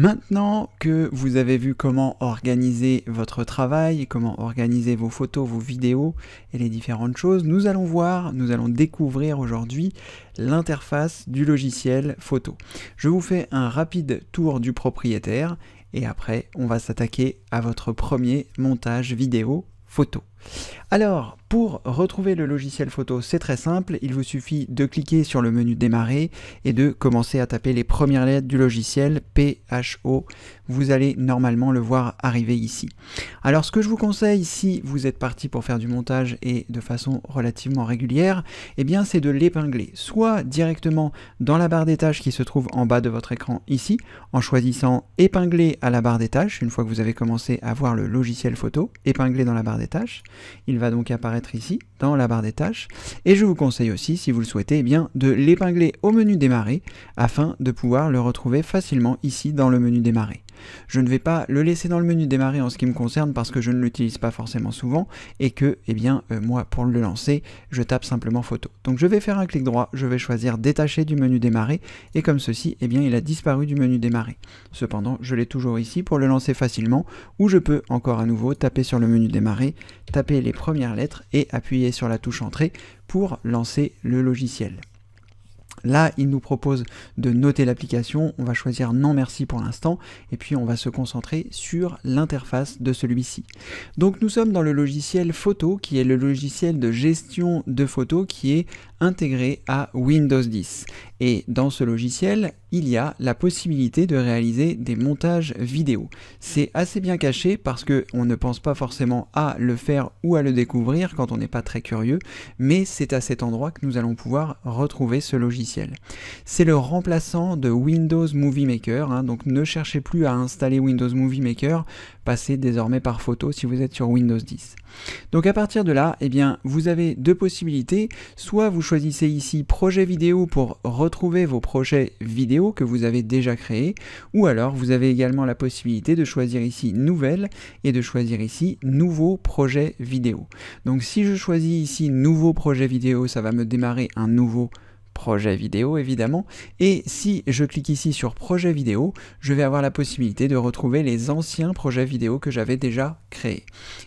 Maintenant que vous avez vu comment organiser votre travail, comment organiser vos photos, vos vidéos et les différentes choses, nous allons voir, nous allons découvrir aujourd'hui l'interface du logiciel photo. Je vous fais un rapide tour du propriétaire et après on va s'attaquer à votre premier montage vidéo photo. Alors, pour retrouver le logiciel photo, c'est très simple, il vous suffit de cliquer sur le menu démarrer et de commencer à taper les premières lettres du logiciel PHO. Vous allez normalement le voir arriver ici. Alors ce que je vous conseille si vous êtes parti pour faire du montage et de façon relativement régulière, eh bien c'est de l'épingler, soit directement dans la barre des tâches qui se trouve en bas de votre écran ici, en choisissant épingler à la barre des tâches, une fois que vous avez commencé à voir le logiciel photo, épingler dans la barre des tâches. Il va donc apparaître ici, dans la barre des tâches. Et je vous conseille aussi, si vous le souhaitez, eh bien, de l'épingler au menu démarrer, afin de pouvoir le retrouver facilement ici dans le menu démarrer. Je ne vais pas le laisser dans le menu démarrer en ce qui me concerne parce que je ne l'utilise pas forcément souvent et que, eh bien, euh, moi, pour le lancer, je tape simplement photo. Donc je vais faire un clic droit, je vais choisir détacher du menu démarrer et comme ceci, eh bien, il a disparu du menu démarrer. Cependant, je l'ai toujours ici pour le lancer facilement ou je peux encore à nouveau taper sur le menu démarrer, taper les premières lettres et appuyer sur la touche entrée pour lancer le logiciel. Là, il nous propose de noter l'application, on va choisir non merci pour l'instant, et puis on va se concentrer sur l'interface de celui-ci. Donc nous sommes dans le logiciel photo, qui est le logiciel de gestion de photos qui est intégré à Windows 10. Et dans ce logiciel, il y a la possibilité de réaliser des montages vidéo. C'est assez bien caché parce que on ne pense pas forcément à le faire ou à le découvrir quand on n'est pas très curieux, mais c'est à cet endroit que nous allons pouvoir retrouver ce logiciel. C'est le remplaçant de Windows Movie Maker, hein, donc ne cherchez plus à installer Windows Movie Maker, passer désormais par photo si vous êtes sur Windows 10. Donc à partir de là, et eh bien, vous avez deux possibilités. Soit vous choisissez ici projet vidéo pour retrouver vos projets vidéo que vous avez déjà créés, ou alors vous avez également la possibilité de choisir ici nouvelle et de choisir ici nouveau projet vidéo. Donc si je choisis ici nouveau projet vidéo, ça va me démarrer un nouveau projet vidéo évidemment. Et si je clique ici sur projet vidéo, je vais avoir la possibilité de retrouver les anciens projets vidéo que j'avais déjà créés.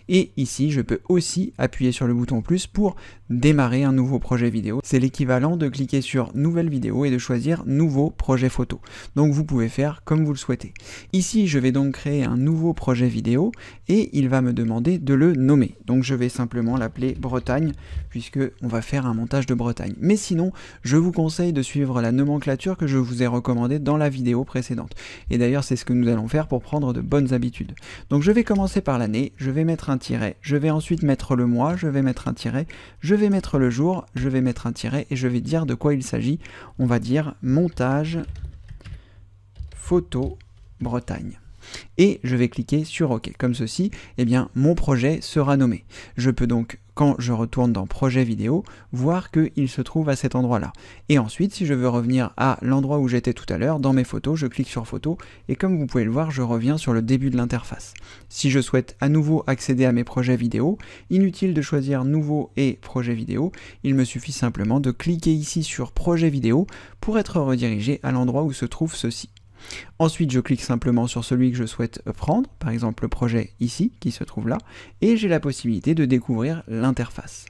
Et ici, je peux aussi appuyer sur le bouton plus pour démarrer un nouveau projet vidéo. C'est l'équivalent de cliquer sur nouvelle vidéo et de choisir nouveau projet photo. Donc vous pouvez faire comme vous le souhaitez. Ici, je vais donc créer un nouveau projet vidéo et il va me demander de le nommer. Donc je vais simplement l'appeler Bretagne puisque on va faire un montage de Bretagne. Mais sinon, je vous conseille de suivre la nomenclature que je vous ai recommandée dans la vidéo précédente. Et d'ailleurs, c'est ce que nous allons faire pour prendre de bonnes habitudes. Donc je vais commencer par l'année, je vais mettre un tiret, je vais ensuite mettre le mois, je vais mettre un tiret, je vais vais mettre le jour, je vais mettre un tiret et je vais dire de quoi il s'agit. On va dire montage photo Bretagne et je vais cliquer sur OK. Comme ceci, eh bien, mon projet sera nommé. Je peux donc, quand je retourne dans Projet vidéo, voir qu'il se trouve à cet endroit-là. Et ensuite, si je veux revenir à l'endroit où j'étais tout à l'heure, dans mes photos, je clique sur Photos, et comme vous pouvez le voir, je reviens sur le début de l'interface. Si je souhaite à nouveau accéder à mes projets vidéo, inutile de choisir Nouveau et Projet vidéo, il me suffit simplement de cliquer ici sur Projet vidéo pour être redirigé à l'endroit où se trouve ceci. Ensuite, je clique simplement sur celui que je souhaite prendre, par exemple le projet ici, qui se trouve là, et j'ai la possibilité de découvrir l'interface.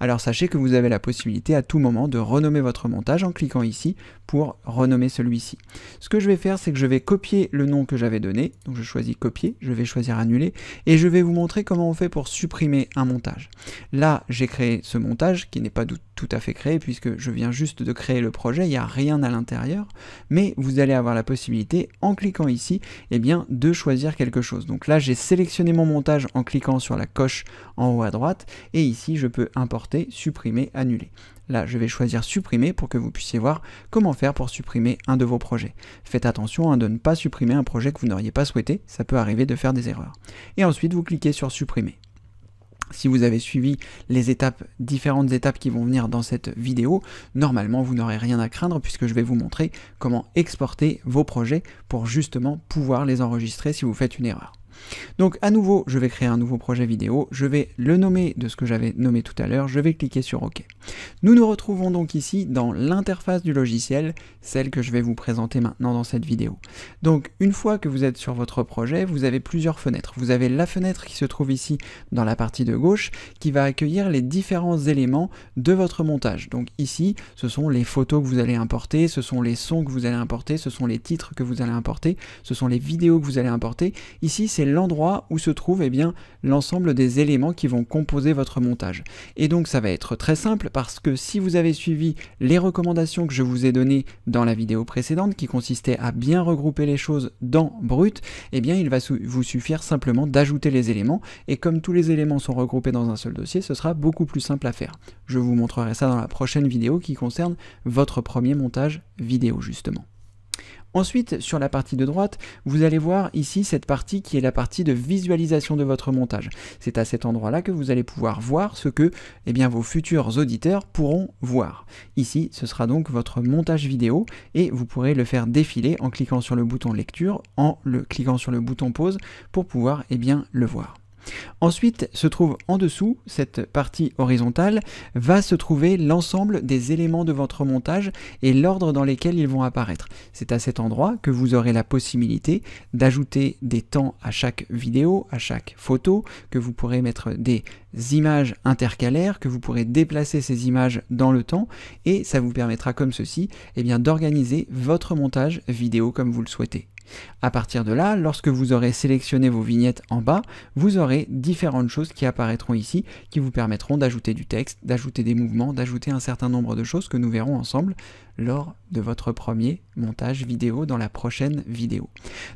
Alors sachez que vous avez la possibilité à tout moment de renommer votre montage en cliquant ici pour renommer celui-ci. Ce que je vais faire, c'est que je vais copier le nom que j'avais donné, donc je choisis copier, je vais choisir annuler, et je vais vous montrer comment on fait pour supprimer un montage. Là, j'ai créé ce montage qui n'est pas du tout à fait créé puisque je viens juste de créer le projet, il n'y a rien à l'intérieur, mais vous allez avoir la possibilité en cliquant ici eh bien, de choisir quelque chose. Donc là j'ai sélectionné mon montage en cliquant sur la coche en haut à droite et ici je peux importer, supprimer, annuler. Là, je vais choisir supprimer pour que vous puissiez voir comment faire pour supprimer un de vos projets. Faites attention à hein, de ne pas supprimer un projet que vous n'auriez pas souhaité, ça peut arriver de faire des erreurs. Et ensuite, vous cliquez sur supprimer si vous avez suivi les étapes, différentes étapes qui vont venir dans cette vidéo, normalement vous n'aurez rien à craindre puisque je vais vous montrer comment exporter vos projets pour justement pouvoir les enregistrer si vous faites une erreur. Donc à nouveau, je vais créer un nouveau projet vidéo, je vais le nommer de ce que j'avais nommé tout à l'heure, je vais cliquer sur OK. Nous nous retrouvons donc ici dans l'interface du logiciel, celle que je vais vous présenter maintenant dans cette vidéo. Donc une fois que vous êtes sur votre projet, vous avez plusieurs fenêtres. Vous avez la fenêtre qui se trouve ici dans la partie de gauche, qui va accueillir les différents éléments de votre montage. Donc ici, ce sont les photos que vous allez importer, ce sont les sons que vous allez importer, ce sont les titres que vous allez importer, ce sont les vidéos que vous allez importer. Ici, c'est l'endroit où se trouve eh bien l'ensemble des éléments qui vont composer votre montage. Et donc ça va être très simple parce que si vous avez suivi les recommandations que je vous ai données dans la vidéo précédente qui consistait à bien regrouper les choses dans Brut, eh bien il va vous suffire simplement d'ajouter les éléments et comme tous les éléments sont regroupés dans un seul dossier, ce sera beaucoup plus simple à faire. Je vous montrerai ça dans la prochaine vidéo qui concerne votre premier montage vidéo justement. Ensuite, sur la partie de droite, vous allez voir ici cette partie qui est la partie de visualisation de votre montage. C'est à cet endroit-là que vous allez pouvoir voir ce que eh bien, vos futurs auditeurs pourront voir. Ici, ce sera donc votre montage vidéo et vous pourrez le faire défiler en cliquant sur le bouton lecture, en le cliquant sur le bouton pause pour pouvoir eh bien, le voir. Ensuite se trouve en dessous, cette partie horizontale, va se trouver l'ensemble des éléments de votre montage et l'ordre dans lesquels ils vont apparaître. C'est à cet endroit que vous aurez la possibilité d'ajouter des temps à chaque vidéo, à chaque photo, que vous pourrez mettre des images intercalaires, que vous pourrez déplacer ces images dans le temps et ça vous permettra comme ceci eh d'organiser votre montage vidéo comme vous le souhaitez. À partir de là, lorsque vous aurez sélectionné vos vignettes en bas, vous aurez différentes choses qui apparaîtront ici, qui vous permettront d'ajouter du texte, d'ajouter des mouvements, d'ajouter un certain nombre de choses que nous verrons ensemble lors de votre premier montage vidéo dans la prochaine vidéo.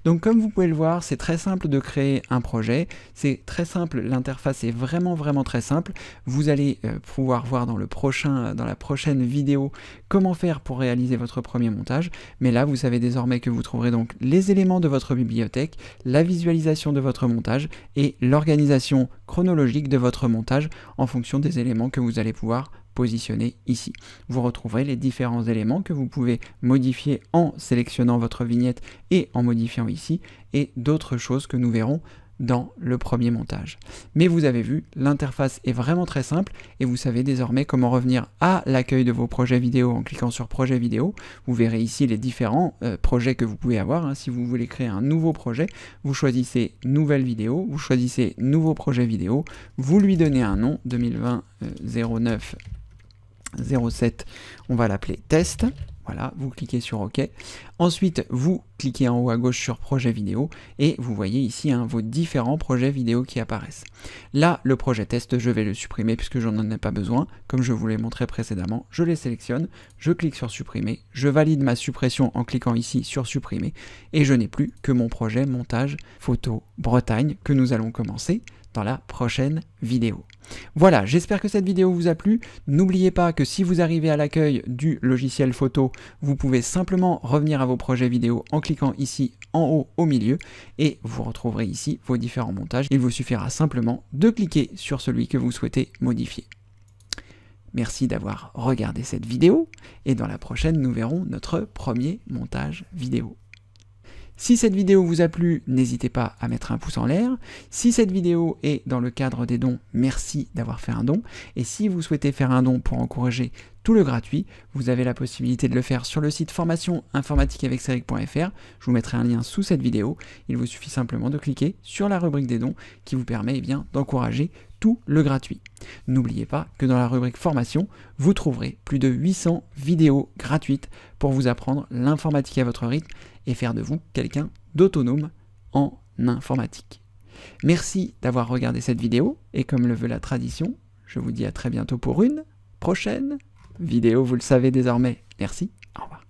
Donc comme vous pouvez le voir, c'est très simple de créer un projet, c'est très simple, l'interface est vraiment vraiment très simple. Vous allez euh, pouvoir voir dans le prochain euh, dans la prochaine vidéo comment faire pour réaliser votre premier montage, mais là vous savez désormais que vous trouverez donc les éléments de votre bibliothèque, la visualisation de votre montage et l'organisation chronologique de votre montage en fonction des éléments que vous allez pouvoir positionner ici. Vous retrouverez les différents éléments que vous pouvez modifier en sélectionnant votre vignette et en modifiant ici, et d'autres choses que nous verrons dans le premier montage. Mais vous avez vu, l'interface est vraiment très simple et vous savez désormais comment revenir à l'accueil de vos projets vidéo en cliquant sur projet vidéo. Vous verrez ici les différents euh, projets que vous pouvez avoir. Hein. Si vous voulez créer un nouveau projet, vous choisissez nouvelle vidéo, vous choisissez nouveau projet vidéo, vous lui donnez un nom 2020 09 07, on va l'appeler test. Voilà, vous cliquez sur OK. Ensuite, vous cliquez en haut à gauche sur projet vidéo et vous voyez ici un hein, vos différents projets vidéo qui apparaissent. Là, le projet test, je vais le supprimer puisque je n'en ai pas besoin. Comme je vous l'ai montré précédemment, je les sélectionne, je clique sur supprimer, je valide ma suppression en cliquant ici sur supprimer et je n'ai plus que mon projet montage photo Bretagne que nous allons commencer dans la prochaine vidéo. Voilà, j'espère que cette vidéo vous a plu. N'oubliez pas que si vous arrivez à l'accueil du logiciel photo, vous pouvez simplement revenir à vos projets vidéo en cliquant ici en haut au milieu et vous retrouverez ici vos différents montages. Il vous suffira simplement de cliquer sur celui que vous souhaitez modifier. Merci d'avoir regardé cette vidéo et dans la prochaine nous verrons notre premier montage vidéo. Si cette vidéo vous a plu, n'hésitez pas à mettre un pouce en l'air. Si cette vidéo est dans le cadre des dons, merci d'avoir fait un don. Et si vous souhaitez faire un don pour encourager tout le gratuit. Vous avez la possibilité de le faire sur le site formation informatique avec cédricfr Je vous mettrai un lien sous cette vidéo. Il vous suffit simplement de cliquer sur la rubrique des dons qui vous permet eh d'encourager tout le gratuit. N'oubliez pas que dans la rubrique formation, vous trouverez plus de 800 vidéos gratuites pour vous apprendre l'informatique à votre rythme et faire de vous quelqu'un d'autonome en informatique. Merci d'avoir regardé cette vidéo et comme le veut la tradition, je vous dis à très bientôt pour une prochaine vidéo, vous le savez désormais. Merci, au revoir.